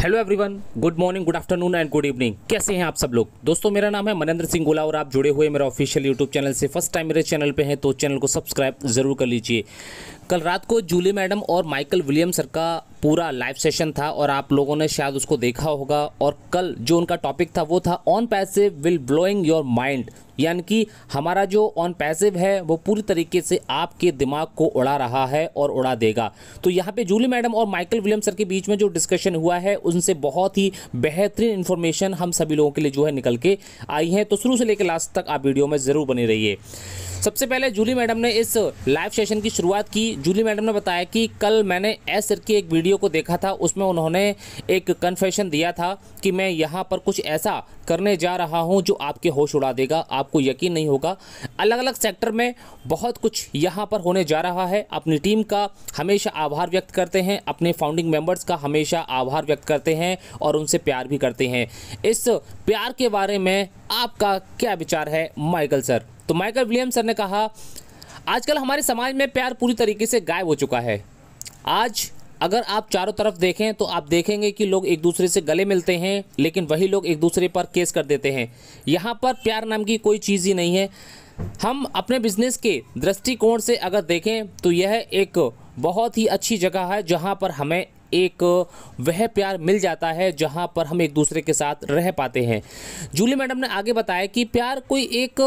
hello everyone good morning good afternoon and good evening कैसे हैं आप सब लोग दोस्तों मेरा नाम है मनेंद्र सिंह गोला और आप जुड़े हुए मेरा ऑफिशियल यूट्यूब चैनल से फर्स्ट टाइम मेरे चैनल पे हैं तो चैनल को सब्सक्राइब जरूर कर लीजिए कल रात को जूली मैडम और माइकल विलियम सर का पूरा लाइव सेशन था और आप लोगों ने शायद उसको देखा होगा और कल जो उनका टॉपिक था वो था on passive will blowing your mind यानी कि हमारा जो ऑन पैसिव है वो पूरी तरीके से आपके दिमाग को उड़ा रहा है और उड़ा देगा तो यहाँ पे जूली मैडम और माइकल विलियम सर के बीच में जो डिस्कशन हुआ है उनसे बहुत ही बेहतरीन इन्फॉर्मेशन हम सभी लोगों के लिए जो है निकल के आई है तो शुरू से लेकर लास्ट तक आप वीडियो में ज़रूर बने रहिए सबसे पहले जूली मैडम ने इस लाइव सेशन की शुरुआत की जूली मैडम ने बताया कि कल मैंने एस सर की एक वीडियो को देखा था उसमें उन्होंने एक कन्फेशन दिया था कि मैं यहाँ पर कुछ ऐसा करने जा रहा हूँ जो आपके होश उड़ा देगा आपको यकीन नहीं होगा अलग अलग सेक्टर में बहुत कुछ यहाँ पर होने जा रहा है अपनी टीम का हमेशा आभार व्यक्त करते हैं अपने फाउंडिंग मेम्बर्स का हमेशा आभार व्यक्त करते हैं और उनसे प्यार भी करते हैं इस प्यार के बारे में आपका क्या विचार है माइकल सर तो माइकल विलियम सर ने कहा आजकल हमारे समाज में प्यार पूरी तरीके से गायब हो चुका है आज अगर आप चारों तरफ देखें तो आप देखेंगे कि लोग एक दूसरे से गले मिलते हैं लेकिन वही लोग एक दूसरे पर केस कर देते हैं यहाँ पर प्यार नाम की कोई चीज़ ही नहीं है हम अपने बिजनेस के दृष्टिकोण से अगर देखें तो यह एक बहुत ही अच्छी जगह है जहाँ पर हमें एक वह प्यार मिल जाता है जहाँ पर हम एक दूसरे के साथ रह पाते हैं जूली मैडम ने आगे बताया कि प्यार कोई एक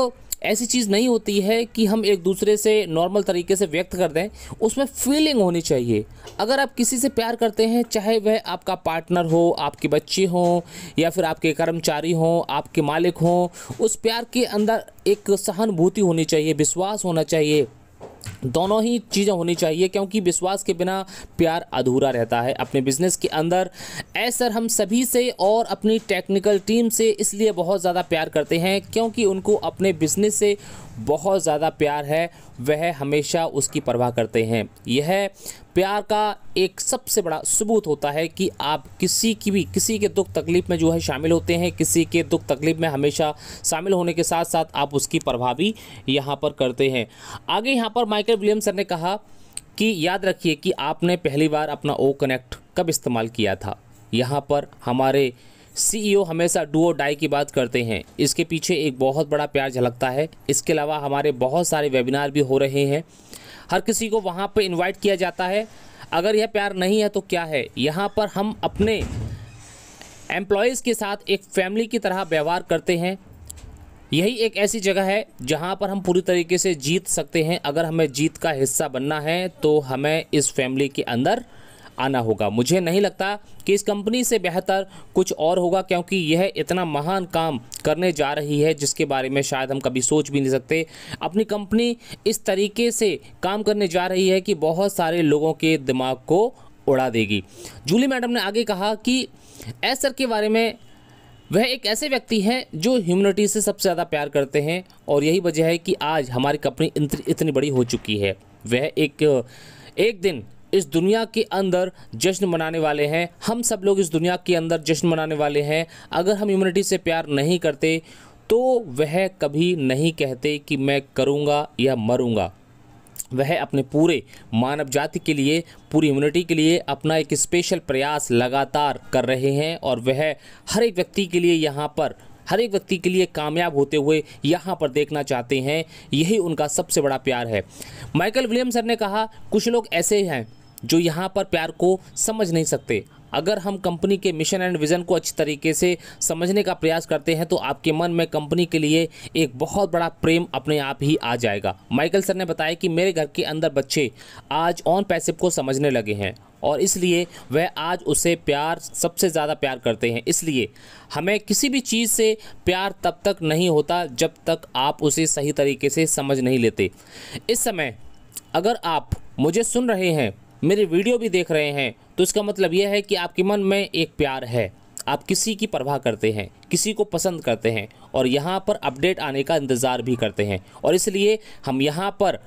ऐसी चीज़ नहीं होती है कि हम एक दूसरे से नॉर्मल तरीके से व्यक्त कर दें उसमें फीलिंग होनी चाहिए अगर आप किसी से प्यार करते हैं चाहे वह आपका पार्टनर हो आपके बच्चे हों या फिर आपके कर्मचारी हों आपके मालिक हों उस प्यार के अंदर एक सहानुभूति होनी चाहिए विश्वास होना चाहिए दोनों ही चीज़ें होनी चाहिए क्योंकि विश्वास के बिना प्यार अधूरा रहता है अपने बिजनेस के अंदर ऐसा सर हम सभी से और अपनी टेक्निकल टीम से इसलिए बहुत ज़्यादा प्यार करते हैं क्योंकि उनको अपने बिजनेस से बहुत ज़्यादा प्यार है वह हमेशा उसकी परवाह करते हैं यह प्यार का एक सबसे बड़ा सबूत होता है कि आप किसी की भी किसी के दुख तकलीफ़ में जो है शामिल होते हैं किसी के दुख तकलीफ़ में हमेशा शामिल होने के साथ साथ आप उसकी परवाह भी यहाँ पर करते हैं आगे यहाँ पर माइकल विलियम ने कहा कि याद रखिए कि आपने पहली बार अपना ओ कनेक्ट कब इस्तेमाल किया था यहाँ पर हमारे सीईओ e हमेशा डू और डाई की बात करते हैं इसके पीछे एक बहुत बड़ा प्यार झलकता है इसके अलावा हमारे बहुत सारे वेबिनार भी हो रहे हैं हर किसी को वहाँ पर इन्वाइट किया जाता है अगर यह प्यार नहीं है तो क्या है यहाँ पर हम अपने एम्प्लॉयज़ के साथ एक फैमिली की तरह व्यवहार करते हैं यही एक ऐसी जगह है जहां पर हम पूरी तरीके से जीत सकते हैं अगर हमें जीत का हिस्सा बनना है तो हमें इस फैमिली के अंदर आना होगा मुझे नहीं लगता कि इस कंपनी से बेहतर कुछ और होगा क्योंकि यह इतना महान काम करने जा रही है जिसके बारे में शायद हम कभी सोच भी नहीं सकते अपनी कंपनी इस तरीके से काम करने जा रही है कि बहुत सारे लोगों के दिमाग को उड़ा देगी जूली मैडम ने आगे कहा कि एस के बारे में वह एक ऐसे व्यक्ति हैं जो ह्यूमनिटी से सबसे ज़्यादा प्यार करते हैं और यही वजह है कि आज हमारी कंपनी इतनी बड़ी हो चुकी है वह एक एक दिन इस दुनिया के अंदर जश्न मनाने वाले हैं हम सब लोग इस दुनिया के अंदर जश्न मनाने वाले हैं अगर हम इम्यूनिटी से प्यार नहीं करते तो वह कभी नहीं कहते कि मैं करूँगा या मरूँगा वह अपने पूरे मानव जाति के लिए पूरी इम्यूनिटी के लिए अपना एक स्पेशल प्रयास लगातार कर रहे हैं और वह हर एक व्यक्ति के लिए यहाँ पर हर एक व्यक्ति के लिए कामयाब होते हुए यहाँ पर देखना चाहते हैं यही उनका सबसे बड़ा प्यार है माइकल विलियम सर ने कहा कुछ लोग ऐसे हैं जो यहाँ पर प्यार को समझ नहीं सकते अगर हम कंपनी के मिशन एंड विज़न को अच्छी तरीके से समझने का प्रयास करते हैं तो आपके मन में कंपनी के लिए एक बहुत बड़ा प्रेम अपने आप ही आ जाएगा माइकल सर ने बताया कि मेरे घर के अंदर बच्चे आज ऑन पैसिव को समझने लगे हैं और इसलिए वह आज उसे प्यार सबसे ज़्यादा प्यार करते हैं इसलिए हमें किसी भी चीज़ से प्यार तब तक नहीं होता जब तक आप उसे सही तरीके से समझ नहीं लेते इस समय अगर आप मुझे सुन रहे हैं मेरी वीडियो भी देख रहे हैं तो इसका मतलब यह है कि आपके मन में एक प्यार है आप किसी की परवाह करते हैं किसी को पसंद करते हैं और यहाँ पर अपडेट आने का इंतज़ार भी करते हैं और इसलिए हम यहाँ पर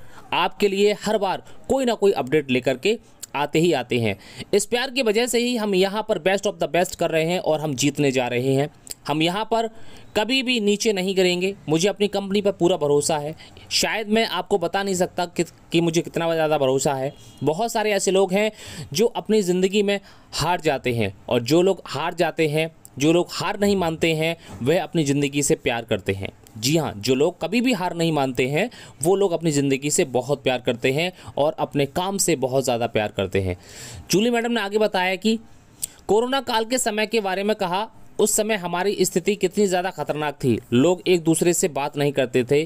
आपके लिए हर बार कोई ना कोई अपडेट लेकर के आते ही आते हैं इस प्यार की वजह से ही हम यहाँ पर बेस्ट ऑफ द बेस्ट कर रहे हैं और हम जीतने जा रहे हैं हम यहाँ पर कभी भी नीचे नहीं करेंगे मुझे अपनी कंपनी पर पूरा भरोसा है शायद मैं आपको बता नहीं सकता कि, कि मुझे कितना ज़्यादा भरोसा है बहुत सारे ऐसे लोग हैं जो अपनी ज़िंदगी में हार जाते हैं और जो लोग हार जाते हैं जो लोग हार नहीं मानते हैं वह अपनी ज़िंदगी से प्यार करते हैं जी हाँ जो लोग कभी भी हार नहीं मानते हैं वो लोग अपनी ज़िंदगी से बहुत प्यार करते हैं और अपने काम से बहुत ज़्यादा प्यार करते हैं जूली मैडम ने आगे बताया कि कोरोना काल के समय के बारे में कहा उस समय हमारी स्थिति कितनी ज़्यादा खतरनाक थी लोग एक दूसरे से बात नहीं करते थे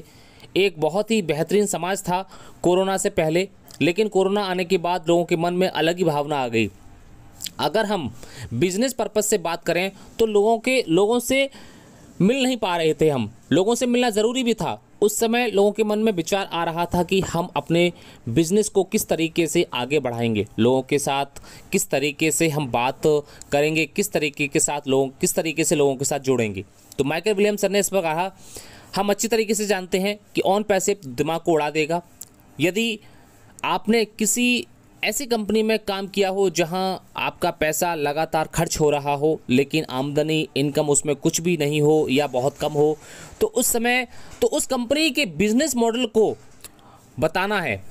एक बहुत ही बेहतरीन समाज था कोरोना से पहले लेकिन कोरोना आने के बाद लोगों के मन में अलग ही भावना आ गई अगर हम बिजनेस पर्पज़ से बात करें तो लोगों के लोगों से मिल नहीं पा रहे थे हम लोगों से मिलना ज़रूरी भी था उस समय लोगों के मन में विचार आ रहा था कि हम अपने बिजनेस को किस तरीके से आगे बढ़ाएंगे लोगों के साथ किस तरीके से हम बात करेंगे किस तरीके के साथ लोगों किस तरीके से लोगों के साथ जुड़ेंगे तो माइकल विलियम सर ने इस पर कहा हम अच्छी तरीके से जानते हैं कि ऑन पैसे दिमाग को उड़ा देगा यदि आपने किसी ऐसी कंपनी में काम किया हो जहां आपका पैसा लगातार खर्च हो रहा हो लेकिन आमदनी इनकम उसमें कुछ भी नहीं हो या बहुत कम हो तो उस समय तो उस कंपनी के बिजनेस मॉडल को बताना है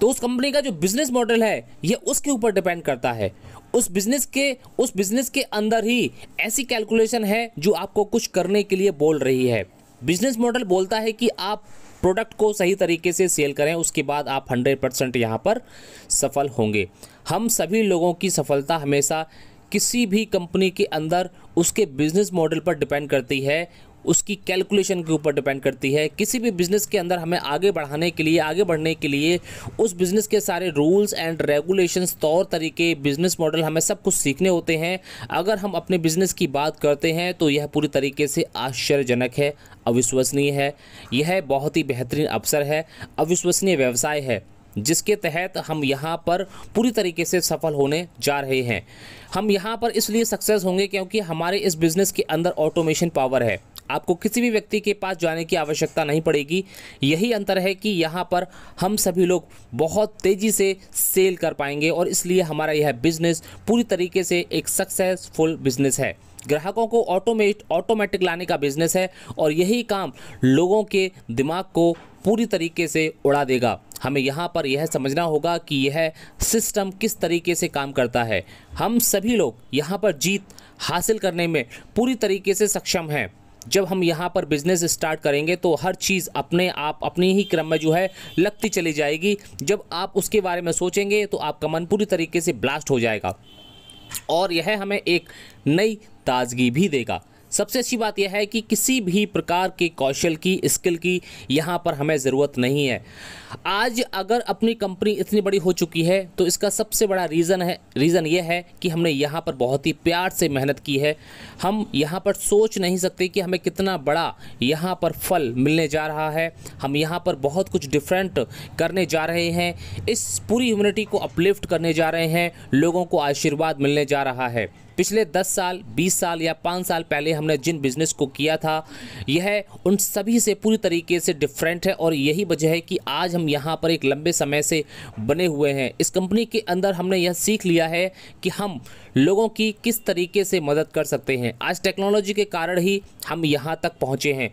तो उस कंपनी का जो बिजनेस मॉडल है यह उसके ऊपर डिपेंड करता है उस बिजनेस के उस बिजनेस के अंदर ही ऐसी कैलकुलेशन है जो आपको कुछ करने के लिए बोल रही है बिजनेस मॉडल बोलता है कि आप प्रोडक्ट को सही तरीके से सेल करें उसके बाद आप हंड्रेड परसेंट यहाँ पर सफल होंगे हम सभी लोगों की सफलता हमेशा किसी भी कंपनी के अंदर उसके बिजनेस मॉडल पर डिपेंड करती है उसकी कैलकुलेशन के ऊपर डिपेंड करती है किसी भी बिज़नेस के अंदर हमें आगे बढ़ाने के लिए आगे बढ़ने के लिए उस बिज़नेस के सारे रूल्स एंड रेगुलेशंस तौर तरीके बिज़नेस मॉडल हमें सब कुछ सीखने होते हैं अगर हम अपने बिज़नेस की बात करते हैं तो यह पूरी तरीके से आश्चर्यजनक है अविश्वसनीय है यह बहुत ही बेहतरीन अवसर है अविश्वसनीय व्यवसाय है जिसके तहत हम यहाँ पर पूरी तरीके से सफल होने जा रहे हैं हम यहाँ पर इसलिए सक्सेस होंगे क्योंकि हमारे इस बिज़नेस के अंदर ऑटोमेशन पावर है आपको किसी भी व्यक्ति के पास जाने की आवश्यकता नहीं पड़ेगी यही अंतर है कि यहाँ पर हम सभी लोग बहुत तेज़ी से सेल कर पाएंगे और इसलिए हमारा यह बिज़नेस पूरी तरीके से एक सक्सेसफुल बिज़नेस है ग्राहकों को ऑटोमेट ऑटोमेटिक लाने का बिज़नेस है और यही काम लोगों के दिमाग को पूरी तरीके से उड़ा देगा हमें यहाँ पर यह समझना होगा कि यह सिस्टम किस तरीके से काम करता है हम सभी लोग यहाँ पर जीत हासिल करने में पूरी तरीके से सक्षम हैं जब हम यहाँ पर बिज़नेस स्टार्ट करेंगे तो हर चीज़ अपने आप अपने ही क्रम में जो है लगती चली जाएगी जब आप उसके बारे में सोचेंगे तो आपका मन पूरी तरीके से ब्लास्ट हो जाएगा और यह हमें एक नई ताजगी भी देगा सबसे अच्छी बात यह है कि किसी भी प्रकार के कौशल की स्किल की यहाँ पर हमें ज़रूरत नहीं है आज अगर अपनी कंपनी इतनी बड़ी हो चुकी है तो इसका सबसे बड़ा रीज़न है रीज़न ये है कि हमने यहाँ पर बहुत ही प्यार से मेहनत की है हम यहाँ पर सोच नहीं सकते कि हमें कितना बड़ा यहाँ पर फल मिलने जा रहा है हम यहाँ पर बहुत कुछ डिफरेंट करने जा रहे हैं इस पूरी ह्यूमनिटी को अपलिफ्ट करने जा रहे हैं लोगों को आशीर्वाद मिलने जा रहा है पिछले 10 साल 20 साल या 5 साल पहले हमने जिन बिज़नेस को किया था यह उन सभी से पूरी तरीके से डिफरेंट है और यही वजह है कि आज हम यहाँ पर एक लंबे समय से बने हुए हैं इस कंपनी के अंदर हमने यह सीख लिया है कि हम लोगों की किस तरीके से मदद कर सकते हैं आज टेक्नोलॉजी के कारण ही हम यहाँ तक पहुँचे हैं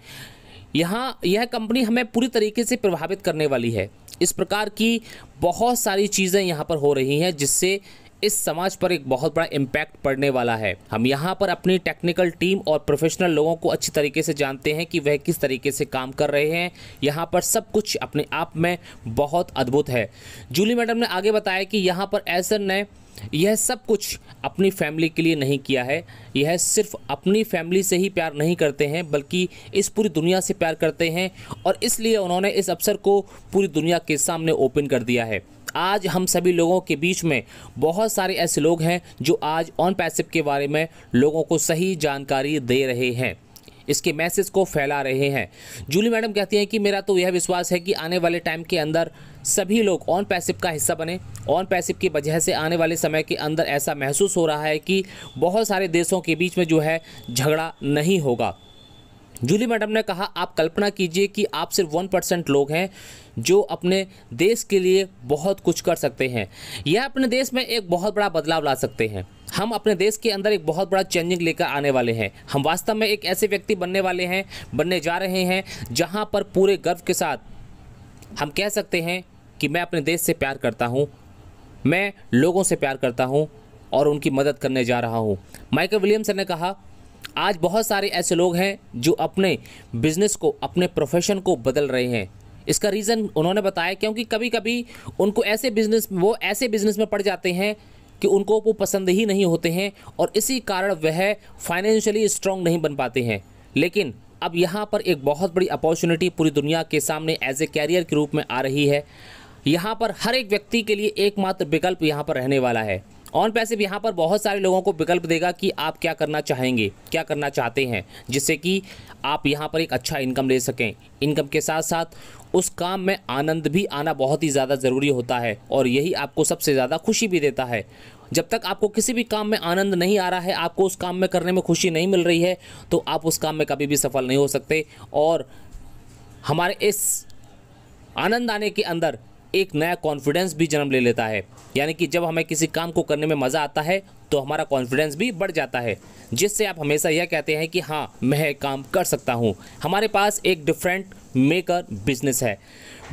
यहाँ यह कंपनी हमें पूरी तरीके से प्रभावित करने वाली है इस प्रकार की बहुत सारी चीज़ें यहाँ पर हो रही हैं जिससे इस समाज पर एक बहुत बड़ा इम्पैक्ट पड़ने वाला है हम यहाँ पर अपनी टेक्निकल टीम और प्रोफेशनल लोगों को अच्छी तरीके से जानते हैं कि वह किस तरीके से काम कर रहे हैं यहाँ पर सब कुछ अपने आप में बहुत अद्भुत है जूली मैडम ने आगे बताया कि यहाँ पर एसन ने यह सब कुछ अपनी फैमिली के लिए नहीं किया है यह सिर्फ अपनी फैमिली से ही प्यार नहीं करते हैं बल्कि इस पूरी दुनिया से प्यार करते हैं और इसलिए उन्होंने इस अवसर को पूरी दुनिया के सामने ओपन कर दिया है आज हम सभी लोगों के बीच में बहुत सारे ऐसे लोग हैं जो आज ऑन पैसिव के बारे में लोगों को सही जानकारी दे रहे हैं इसके मैसेज को फैला रहे हैं जूली मैडम कहती हैं कि मेरा तो यह विश्वास है कि आने वाले टाइम के अंदर सभी लोग ऑन पैसिव का हिस्सा बने ऑन पैसिव की वजह से आने वाले समय के अंदर ऐसा महसूस हो रहा है कि बहुत सारे देशों के बीच में जो है झगड़ा नहीं होगा जूली मैडम ने कहा आप कल्पना कीजिए कि आप सिर्फ वन परसेंट लोग हैं जो अपने देश के लिए बहुत कुछ कर सकते हैं यह अपने देश में एक बहुत बड़ा बदलाव ला सकते हैं हम अपने देश के अंदर एक बहुत बड़ा चेंजिंग लेकर आने वाले हैं हम वास्तव में एक ऐसे व्यक्ति बनने वाले हैं बनने जा रहे हैं जहाँ पर पूरे गर्व के साथ हम कह सकते हैं कि मैं अपने देश से प्यार करता हूँ मैं लोगों से प्यार करता हूँ और उनकी मदद करने जा रहा हूँ माइकल विलियमसन ने कहा आज बहुत सारे ऐसे लोग हैं जो अपने बिजनेस को अपने प्रोफेशन को बदल रहे हैं इसका रीज़न उन्होंने बताया क्योंकि कभी कभी उनको ऐसे बिजनेस वो ऐसे बिजनेस में पड़ जाते हैं कि उनको वो पसंद ही नहीं होते हैं और इसी कारण वह फाइनेंशियली स्ट्रांग नहीं बन पाते हैं लेकिन अब यहाँ पर एक बहुत बड़ी अपॉर्चुनिटी पूरी दुनिया के सामने एज ए कैरियर के रूप में आ रही है यहाँ पर हर एक व्यक्ति के लिए एकमात्र विकल्प यहाँ पर रहने वाला है ऑन पैसे यहाँ पर बहुत सारे लोगों को विकल्प देगा कि आप क्या करना चाहेंगे क्या करना चाहते हैं जिससे कि आप यहाँ पर एक अच्छा इनकम ले सकें इनकम के साथ साथ उस काम में आनंद भी आना बहुत ही ज़्यादा ज़रूरी होता है और यही आपको सबसे ज़्यादा खुशी भी देता है जब तक आपको किसी भी काम में आनंद नहीं आ रहा है आपको उस काम में करने में खुशी नहीं मिल रही है तो आप उस काम में कभी भी सफल नहीं हो सकते और हमारे इस आनंद आने के अंदर एक नया कॉन्फिडेंस भी जन्म ले लेता है यानी कि जब हमें किसी काम को करने में मज़ा आता है तो हमारा कॉन्फिडेंस भी बढ़ जाता है जिससे आप हमेशा यह कहते हैं कि हाँ मैं काम कर सकता हूँ हमारे पास एक डिफरेंट मेकर बिजनेस है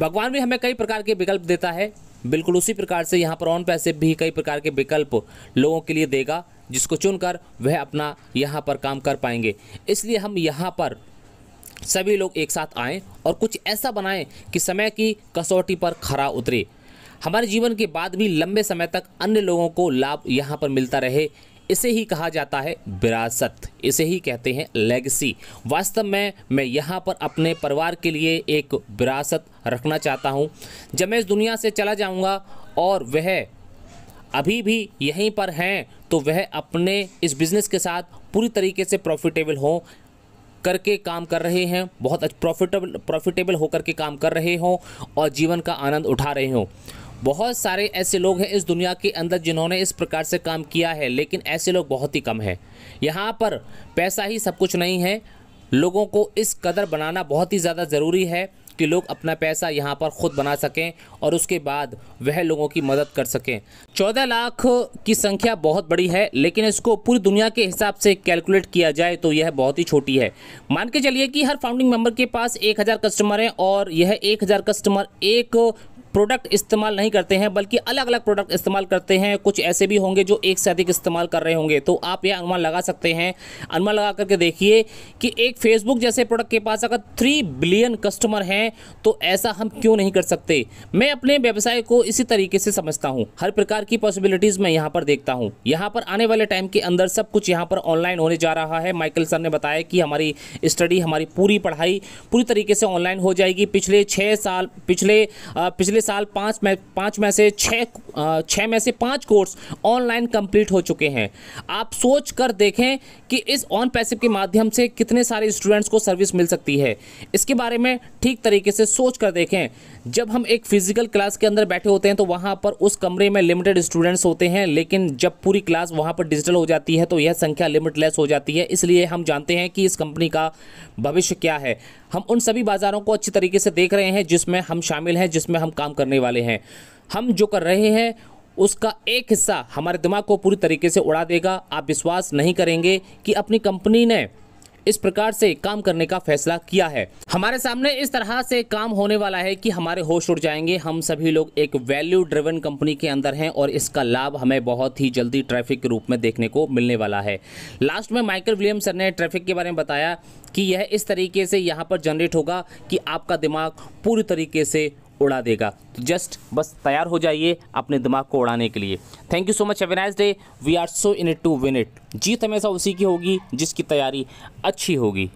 भगवान भी हमें कई प्रकार के विकल्प देता है बिल्कुल उसी प्रकार से यहाँ पर ऑन पैसे भी कई प्रकार के विकल्प लोगों के लिए देगा जिसको चुनकर वह अपना यहाँ पर काम कर पाएंगे इसलिए हम यहाँ पर सभी लोग एक साथ आएँ और कुछ ऐसा बनाएं कि समय की कसौटी पर खरा उतरे हमारे जीवन के बाद भी लंबे समय तक अन्य लोगों को लाभ यहाँ पर मिलता रहे इसे ही कहा जाता है विरासत इसे ही कहते हैं लेगसी वास्तव में मैं यहाँ पर अपने परिवार के लिए एक विरासत रखना चाहता हूँ जब मैं इस दुनिया से चला जाऊँगा और वह अभी भी यहीं पर हैं तो वह अपने इस बिज़नेस के साथ पूरी तरीके से प्रॉफिटेबल हों करके काम कर रहे हैं बहुत प्रॉफिटेबल प्रॉफिटेबल होकर के काम कर रहे हों और जीवन का आनंद उठा रहे हों बहुत सारे ऐसे लोग हैं इस दुनिया के अंदर जिन्होंने इस प्रकार से काम किया है लेकिन ऐसे लोग बहुत ही कम हैं यहाँ पर पैसा ही सब कुछ नहीं है लोगों को इस कदर बनाना बहुत ही ज़्यादा ज़रूरी है कि लोग अपना पैसा यहाँ पर ख़ुद बना सकें और उसके बाद वह लोगों की मदद कर सकें चौदह लाख की संख्या बहुत बड़ी है लेकिन इसको पूरी दुनिया के हिसाब से कैलकुलेट किया जाए तो यह बहुत ही छोटी है मान के चलिए कि हर फाउंडिंग मेम्बर के पास एक हज़ार कस्टमर हैं और यह एक हज़ार कस्टमर एक प्रोडक्ट इस्तेमाल नहीं करते हैं बल्कि अलग अलग प्रोडक्ट इस्तेमाल करते हैं कुछ ऐसे भी होंगे जो एक से अधिक इस्तेमाल कर रहे होंगे तो आप यह अनुमान लगा सकते हैं अनुमान लगा करके देखिए कि एक फेसबुक जैसे प्रोडक्ट के पास अगर थ्री बिलियन कस्टमर हैं तो ऐसा हम क्यों नहीं कर सकते मैं अपने व्यवसाय को इसी तरीके से समझता हूँ हर प्रकार की पॉसिबिलिटीज़ मैं यहाँ पर देखता हूँ यहाँ पर आने वाले टाइम के अंदर सब कुछ यहाँ पर ऑनलाइन होने जा रहा है माइकल सर ने बताया कि हमारी स्टडी हमारी पूरी पढ़ाई पूरी तरीके से ऑनलाइन हो जाएगी पिछले छः साल पिछले पिछले साल पाँच में पाँच में से छः छः में से पाँच कोर्स ऑनलाइन कंप्लीट हो चुके हैं आप सोच कर देखें कि इस ऑन पैसिव के माध्यम से कितने सारे स्टूडेंट्स को सर्विस मिल सकती है इसके बारे में ठीक तरीके से सोच कर देखें जब हम एक फ़िज़िकल क्लास के अंदर बैठे होते हैं तो वहाँ पर उस कमरे में लिमिटेड स्टूडेंट्स होते हैं लेकिन जब पूरी क्लास वहाँ पर डिजिटल हो जाती है तो यह संख्या लिमिटलेस हो जाती है इसलिए हम जानते हैं कि इस कंपनी का भविष्य क्या है हम उन सभी बाज़ारों को अच्छी तरीके से देख रहे हैं जिसमें हम शामिल हैं जिसमें हम काम करने वाले हैं हम जो कर रहे हैं उसका एक हिस्सा हमारे दिमाग को पूरी तरीके से उड़ा देगा आप विश्वास नहीं करेंगे कि अपनी कंपनी ने इस प्रकार से काम करने का फैसला किया है हमारे सामने इस तरह से काम होने वाला है कि हमारे होश उड़ जाएंगे हम सभी लोग एक वैल्यू ड्रिवन कंपनी के अंदर हैं और इसका लाभ हमें बहुत ही जल्दी ट्रैफिक के रूप में देखने को मिलने वाला है लास्ट में माइकल विलियम सर ने ट्रैफिक के बारे में बताया कि यह इस तरीके से यहाँ पर जनरेट होगा कि आपका दिमाग पूरी तरीके से उड़ा देगा तो जस्ट बस तैयार हो जाइए अपने दिमाग को उड़ाने के लिए थैंक यू सो मच एवेनाइज day we are so in it to win it जीत हमेशा उसी की होगी जिसकी तैयारी अच्छी होगी